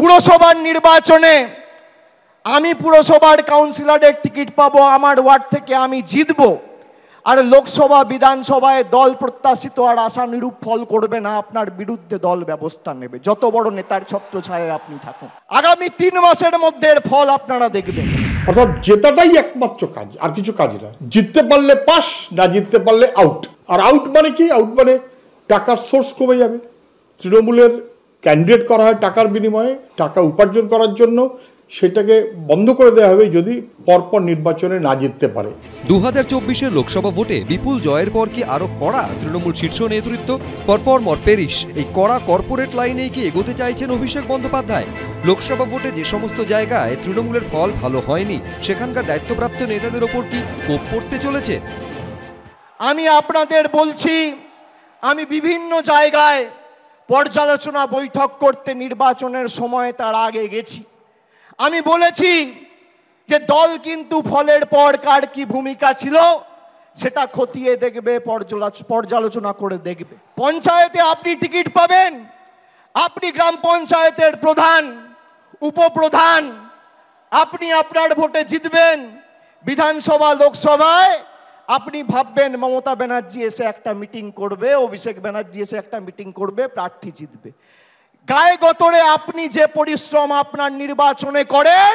পুরসভার নির্বাচনে আমি পুরসভার কাউন্সিলরের টিকিট পাবো আমার ওয়ার্ড থেকে আমি জিতব আর লোকসভা বিধানসভায় দল প্রত্যাশিত আর আশানুরূপ ফল করবে না আপনার বিরুদ্ধে দল ব্যবস্থা নেবে যত বড় নেতার ছত্র ছায় আপনি থাকুন আগামী তিন মাসের মধ্যে ফল আপনারা দেখবেন অর্থাৎ জেতাটাই একমাত্র কাজ আর কিছু কাজ না জিততে পারলে পাস না জিততে পারলে আউট আর আউট মানে কি আউট মানে টাকার সোর্স কমে যাবে তৃণমূলের ক্যান্ডিডেট করা হয় টাকার বিনিময়ে টাকা উপার্জন করার জন্য সেটাকে বন্ধ করে দেওয়া হবে যদি পরপর নির্বাচনে না জিততে পারে দু হাজার চব্বিশের লোকসভা ভোটে বিপুল জয়ের পর কি আরো কড়া তৃণমূল শীর্ষ নেতৃত্ব পারফর্মার পেরিস এই কড়া কর্পোরেট লাইনে কি এগোতে চাইছেন অভিষেক বন্দ্যোপাধ্যায় লোকসভা ভোটে যে সমস্ত জায়গায় তৃণমূলের ফল ভালো হয়নি সেখানকার দায়িত্বপ্রাপ্ত নেতাদের ওপর কি কোপ পড়তে চলেছে আমি আপনাদের বলছি আমি বিভিন্ন জায়গায় পর্যালোচনা বৈঠক করতে নির্বাচনের সময় তার আগে গেছি আমি বলেছি যে দল কিন্তু ফলের পর কার কি ভূমিকা ছিল সেটা খতিয়ে দেখবে পর্যালোচনা করে দেখবে পঞ্চায়েতে আপনি টিকিট পাবেন আপনি গ্রাম পঞ্চায়েতের প্রধান উপপ্রধান আপনি আপনার ভোটে জিতবেন বিধানসভা লোকসভায় আপনি ভাববেন মমতা ব্যানার্জি এসে একটা মিটিং করবে অভিষেক ব্যানার্জি এসে একটা মিটিং করবে প্রার্থী জিতবে গায়ে গতরে আপনি যে পরিশ্রম আপনার নির্বাচনে করেন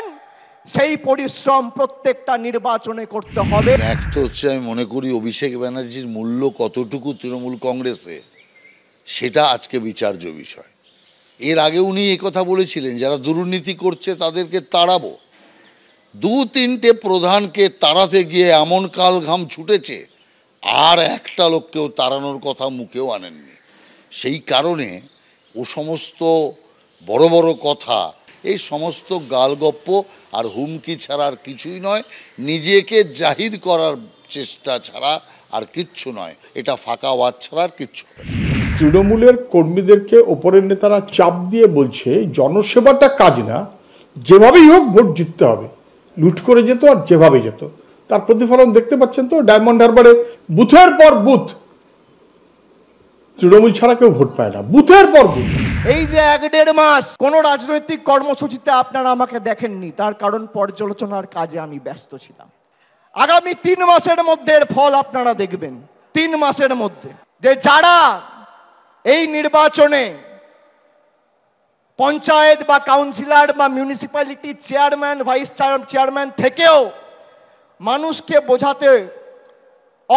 সেই পরিশ্রম প্রত্যেকটা নির্বাচনে করতে হবে এক তো হচ্ছে আমি মনে করি অভিষেক ব্যানার্জির মূল্য কতটুকু তৃণমূল কংগ্রেসে সেটা আজকে বিচার্য বিষয় এর আগে উনি কথা বলেছিলেন যারা দুর্নীতি করছে তাদেরকে তাড়াবো দু তিনটে প্রধানকে তাড়াতে গিয়ে এমন কাল ঘাম ছুটেছে আর একটা লোককেও তাড়ানোর কথা মুখেও আনেননি সেই কারণে ও সমস্ত বড় বড় কথা এই সমস্ত গালগপ্প আর হুমকি ছাড়া আর কিছুই নয় নিজেকে জাহির করার চেষ্টা ছাড়া আর কিচ্ছু নয় এটা ফাঁকা আওয়াজ ছাড়া আর কিচ্ছু তৃণমূলের কর্মীদেরকে ওপরের নেতারা চাপ দিয়ে বলছে জনসেবাটা কাজ না যেভাবেই হোক ভোট জিততে হবে লুট করে যেত আর যেভাবে যেত তার প্রতিফলন দেখতে পাচ্ছেন তো ডায়মন্ড হারবারে বুথের পর বুথ তৃণমূল ছাড়া কেউ ভোট পায় না বুথের পর বুথ এই যে এক দেড় মাস কোন রাজনৈতিক কর্মসূচিতে আপনারা আমাকে দেখেননি তার কারণ পর্যালোচনার কাজে আমি ব্যস্ত ছিলাম আগামী তিন মাসের মধ্যে ফল আপনারা দেখবেন তিন মাসের মধ্যে যে যারা এই নির্বাচনে পঞ্চায়েত বা কাউন্সিলর বা মিউনিসিপ্যালিটি চেয়ারম্যান ভাইস চেয়ারম্যান থেকেও মানুষকে বোঝাতে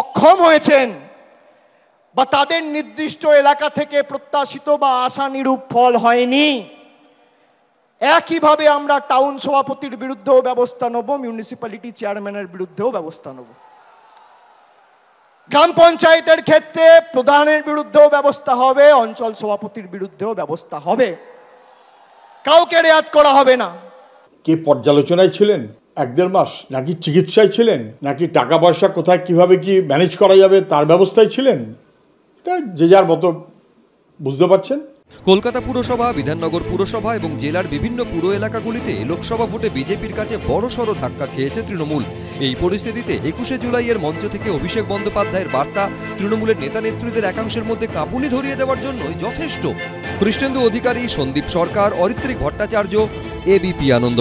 অক্ষম হয়েছেন বা তাদের নির্দিষ্ট এলাকা থেকে প্রত্যাশিত বা আশানিরূপ ফল হয়নি একইভাবে আমরা টাউন সভাপতির বিরুদ্ধেও ব্যবস্থা নেব মিউনিসিপ্যালিটি চেয়ারম্যানের বিরুদ্ধেও ব্যবস্থা নেব গ্রাম পঞ্চায়েতের ক্ষেত্রে প্রধানের বিরুদ্ধেও ব্যবস্থা হবে অঞ্চল সভাপতির বিরুদ্ধেও ব্যবস্থা হবে কাউকে রেয়াত করা হবে না কে পর্যালোচনায় ছিলেন এক দেড় মাস নাকি চিকিৎসায় ছিলেন নাকি টাকা পয়সা কোথায় কিভাবে কি ম্যানেজ করা যাবে তার ব্যবস্থায় ছিলেন এটা যে যার মতো বুঝতে পারছেন কলকাতা পুরসভা বিধাননগর পুরসভা এবং জেলার বিভিন্ন পুর এলাকাগুলিতে লোকসভা ভোটে বিজেপির কাছে বড়সড় ধাক্কা খেয়েছে তৃণমূল এই পরিস্থিতিতে একুশে জুলাইয়ের মঞ্চ থেকে অভিষেক বন্দ্যোপাধ্যায়ের বার্তা তৃণমূলের নেতা নেত্রীদের একাংশের মধ্যে কাঁপুনি ধরিয়ে দেওয়ার জন্যই যথেষ্ট কৃষ্ণেন্দু অধিকারী সন্দীপ সরকার অরিত্রিক ভট্টাচার্য এবিপি আনন্দ